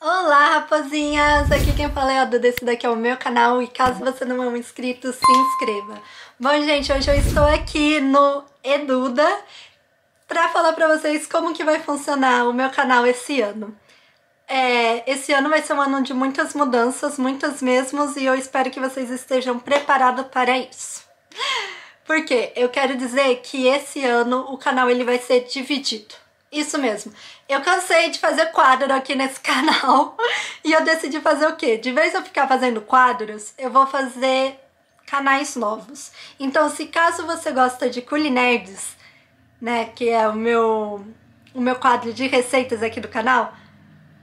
Olá, raposinhas! Aqui quem fala é a Duda, esse daqui é o meu canal e caso você não é um inscrito, se inscreva. Bom, gente, hoje eu estou aqui no Eduda para falar para vocês como que vai funcionar o meu canal esse ano. É, esse ano vai ser um ano de muitas mudanças, muitas mesmas e eu espero que vocês estejam preparados para isso. Porque eu quero dizer que esse ano o canal ele vai ser dividido. Isso mesmo. Eu cansei de fazer quadro aqui nesse canal e eu decidi fazer o quê? De vez eu ficar fazendo quadros, eu vou fazer canais novos. Então, se caso você gosta de culinerds, né, que é o meu o meu quadro de receitas aqui do canal,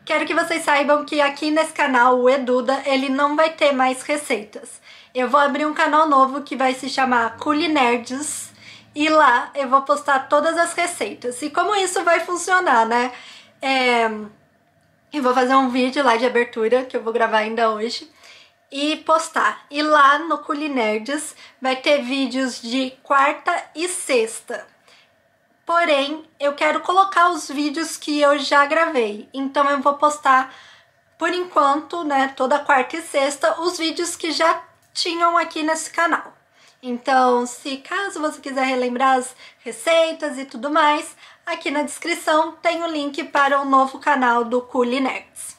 quero que vocês saibam que aqui nesse canal, o Eduda, ele não vai ter mais receitas. Eu vou abrir um canal novo que vai se chamar Culinerds e lá eu vou postar todas as receitas. E como isso vai funcionar, né? É... Eu vou fazer um vídeo lá de abertura, que eu vou gravar ainda hoje, e postar. E lá no Culinerds vai ter vídeos de quarta e sexta. Porém, eu quero colocar os vídeos que eu já gravei. Então eu vou postar, por enquanto, né, toda quarta e sexta, os vídeos que já tinham aqui nesse canal. Então, se caso você quiser relembrar as receitas e tudo mais, aqui na descrição tem o link para o novo canal do Culinerds,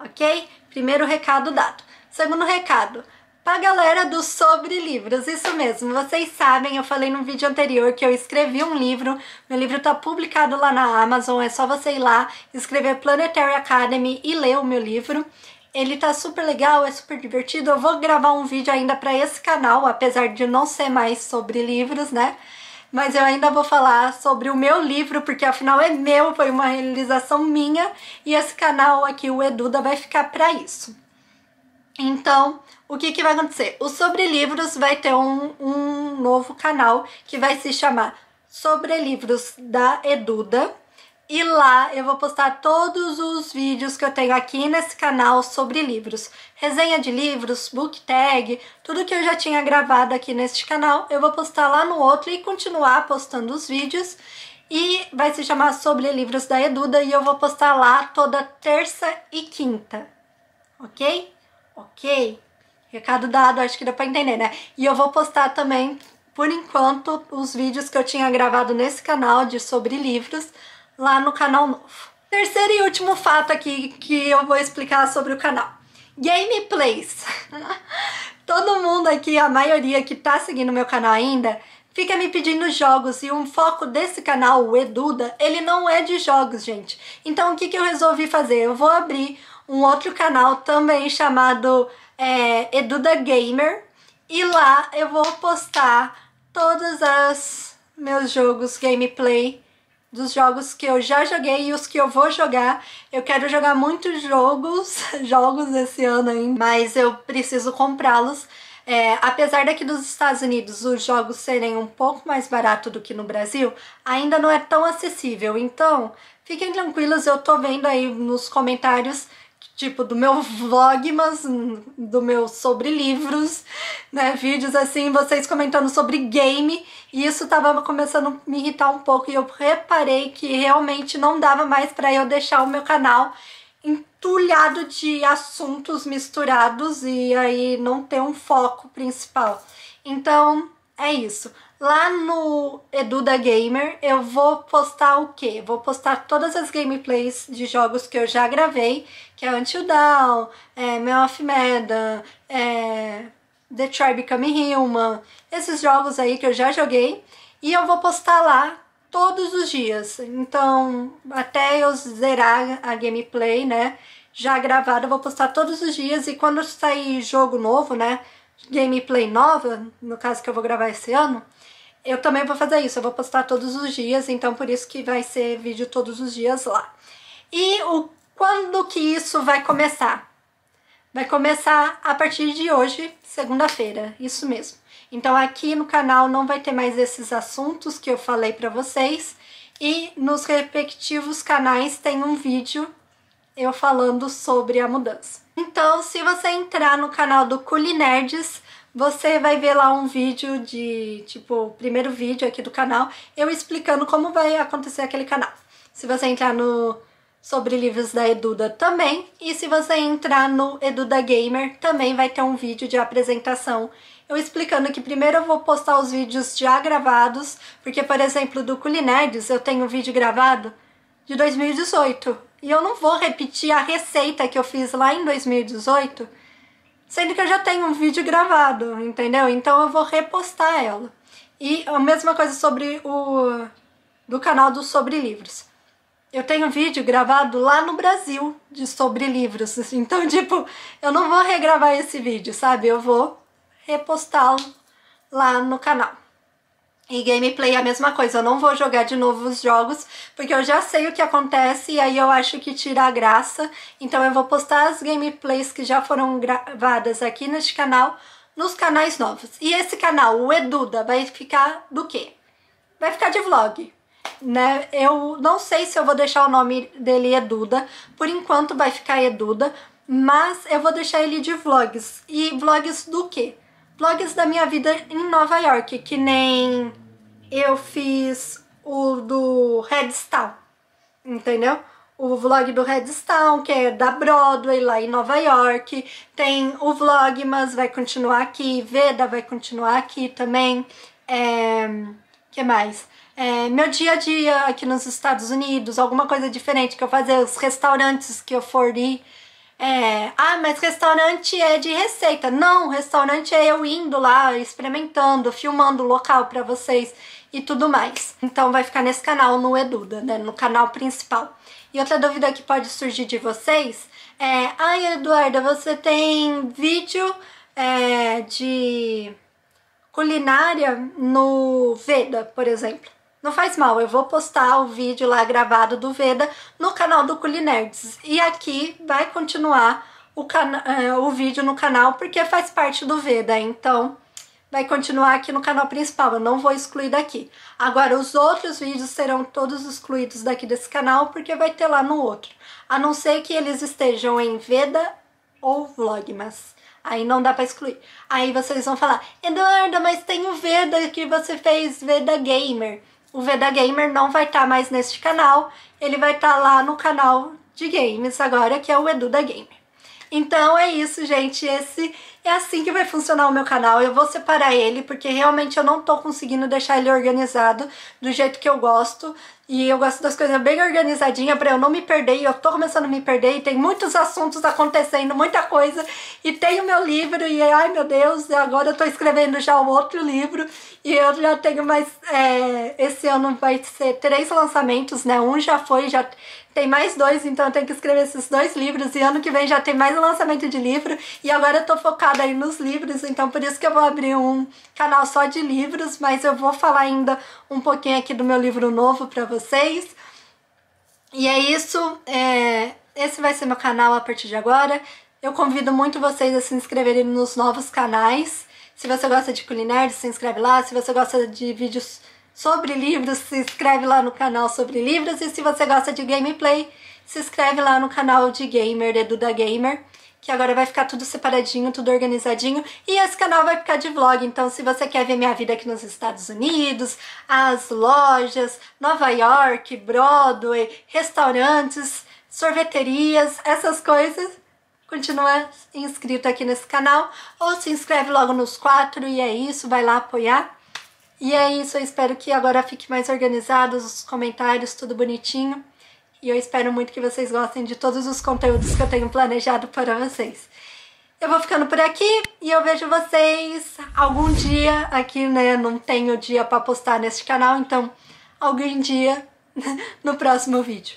ok? Primeiro recado dado. Segundo recado, para a galera do Sobre Livros, isso mesmo, vocês sabem, eu falei num vídeo anterior que eu escrevi um livro, meu livro está publicado lá na Amazon, é só você ir lá, escrever Planetary Academy e ler o meu livro. Ele tá super legal, é super divertido. Eu vou gravar um vídeo ainda para esse canal, apesar de não ser mais sobre livros, né? Mas eu ainda vou falar sobre o meu livro, porque afinal é meu, foi uma realização minha, e esse canal aqui, o Eduda, vai ficar para isso. Então, o que, que vai acontecer? O Sobre Livros vai ter um, um novo canal que vai se chamar Sobre Livros da Eduda e lá eu vou postar todos os vídeos que eu tenho aqui nesse canal sobre livros. Resenha de livros, book tag, tudo que eu já tinha gravado aqui neste canal, eu vou postar lá no outro e continuar postando os vídeos. E vai se chamar Sobre Livros da Eduda e eu vou postar lá toda terça e quinta. Ok? Ok? Recado dado, acho que deu pra entender, né? E eu vou postar também, por enquanto, os vídeos que eu tinha gravado nesse canal de sobre livros lá no canal novo. Terceiro e último fato aqui que eu vou explicar sobre o canal. Gameplays. Todo mundo aqui, a maioria que tá seguindo meu canal ainda, fica me pedindo jogos e um foco desse canal, o Eduda, ele não é de jogos, gente. Então o que, que eu resolvi fazer? Eu vou abrir um outro canal também chamado é, Eduda Gamer e lá eu vou postar todos os meus jogos gameplay dos jogos que eu já joguei e os que eu vou jogar. Eu quero jogar muitos jogos, jogos esse ano ainda, mas eu preciso comprá-los. É, apesar daqui dos Estados Unidos os jogos serem um pouco mais barato do que no Brasil, ainda não é tão acessível. Então, fiquem tranquilos, eu tô vendo aí nos comentários tipo do meu vlog, mas do meu sobre livros, né, vídeos assim, vocês comentando sobre game, e isso tava começando a me irritar um pouco e eu reparei que realmente não dava mais para eu deixar o meu canal entulhado de assuntos misturados e aí não ter um foco principal. Então, é isso. Lá no Edu da Gamer eu vou postar o quê? Vou postar todas as gameplays de jogos que eu já gravei, que é Until Dawn, é Man of Medan, é The Tribe Become Human, esses jogos aí que eu já joguei, e eu vou postar lá todos os dias. Então, até eu zerar a gameplay, né, já gravada, eu vou postar todos os dias, e quando sair jogo novo, né, gameplay nova, no caso que eu vou gravar esse ano, eu também vou fazer isso, eu vou postar todos os dias, então por isso que vai ser vídeo todos os dias lá. E o quando que isso vai começar? Vai começar a partir de hoje, segunda-feira, isso mesmo. Então aqui no canal não vai ter mais esses assuntos que eu falei para vocês e nos respectivos canais tem um vídeo eu falando sobre a mudança. Então, se você entrar no canal do Culinerds, você vai ver lá um vídeo de, tipo, o primeiro vídeo aqui do canal, eu explicando como vai acontecer aquele canal. Se você entrar no sobre livros da Eduda também, e se você entrar no Eduda Gamer, também vai ter um vídeo de apresentação eu explicando que primeiro eu vou postar os vídeos já gravados, porque, por exemplo, do Culinerds eu tenho um vídeo gravado de 2018, e eu não vou repetir a receita que eu fiz lá em 2018, sendo que eu já tenho um vídeo gravado, entendeu? Então eu vou repostar ela. E a mesma coisa sobre o do canal do Sobre Livros. Eu tenho um vídeo gravado lá no Brasil de sobre livros, então tipo, eu não vou regravar esse vídeo, sabe? Eu vou repostá-lo lá no canal. E gameplay é a mesma coisa, eu não vou jogar de novo os jogos, porque eu já sei o que acontece e aí eu acho que tira a graça. Então eu vou postar as gameplays que já foram gravadas aqui neste canal, nos canais novos. E esse canal, o Eduda, vai ficar do quê? Vai ficar de vlog, né? Eu não sei se eu vou deixar o nome dele Eduda, por enquanto vai ficar Eduda, mas eu vou deixar ele de vlogs. E vlogs do quê? vlogs da minha vida em Nova York, que nem eu fiz o do Redstone, entendeu? O vlog do Redstone, que é da Broadway, lá em Nova York. Tem o vlog, mas vai continuar aqui. Veda vai continuar aqui também. É... que mais? É, meu dia a dia aqui nos Estados Unidos, alguma coisa diferente que eu fazer, os restaurantes que eu for ir é, ah, mas restaurante é de receita. Não, restaurante é eu indo lá, experimentando, filmando o local para vocês e tudo mais. Então vai ficar nesse canal no Eduda, né, no canal principal. E outra dúvida que pode surgir de vocês é, ai ah, Eduarda, você tem vídeo é, de culinária no Veda, por exemplo. Não faz mal, eu vou postar o vídeo lá gravado do Veda no canal do Culinerds. E aqui vai continuar o, eh, o vídeo no canal, porque faz parte do Veda, então vai continuar aqui no canal principal, eu não vou excluir daqui. Agora, os outros vídeos serão todos excluídos daqui desse canal, porque vai ter lá no outro. A não ser que eles estejam em Veda ou Vlogmas. Aí não dá pra excluir. Aí vocês vão falar, Eduarda, mas tem o Veda que você fez, Veda Gamer o Veda Gamer não vai estar tá mais neste canal, ele vai estar tá lá no canal de games agora, que é o Edu da Gamer. Então é isso, gente. Esse é assim que vai funcionar o meu canal. Eu vou separar ele porque realmente eu não tô conseguindo deixar ele organizado do jeito que eu gosto. E eu gosto das coisas bem organizadinhas pra eu não me perder. E eu tô começando a me perder e tem muitos assuntos acontecendo, muita coisa. E tem o meu livro e ai meu Deus, agora eu tô escrevendo já o outro livro. E eu já tenho mais... É, esse ano vai ser três lançamentos, né? Um já foi, já tem mais dois, então eu tenho que escrever esses dois livros. E ano que vem já tem mais um lançamento de livro. E agora eu tô focada aí nos livros, então por isso que eu vou abrir um canal só de livros, mas eu vou falar ainda um pouquinho aqui do meu livro novo para vocês. E é isso, é... esse vai ser meu canal a partir de agora. Eu convido muito vocês a se inscreverem nos novos canais. Se você gosta de culinária, se inscreve lá. Se você gosta de vídeos sobre livros, se inscreve lá no canal sobre livros. E se você gosta de gameplay, se inscreve lá no canal de gamer, Edu da Gamer que agora vai ficar tudo separadinho, tudo organizadinho, e esse canal vai ficar de vlog. Então, se você quer ver minha vida aqui nos Estados Unidos, as lojas, Nova York, Broadway, restaurantes, sorveterias, essas coisas, continua inscrito aqui nesse canal ou se inscreve logo nos quatro e é isso, vai lá apoiar. E é isso, eu espero que agora fique mais organizado os comentários, tudo bonitinho e eu espero muito que vocês gostem de todos os conteúdos que eu tenho planejado para vocês. Eu vou ficando por aqui e eu vejo vocês algum dia aqui, né? Não tenho dia para postar neste canal, então algum dia no próximo vídeo.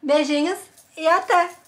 Beijinhos e até!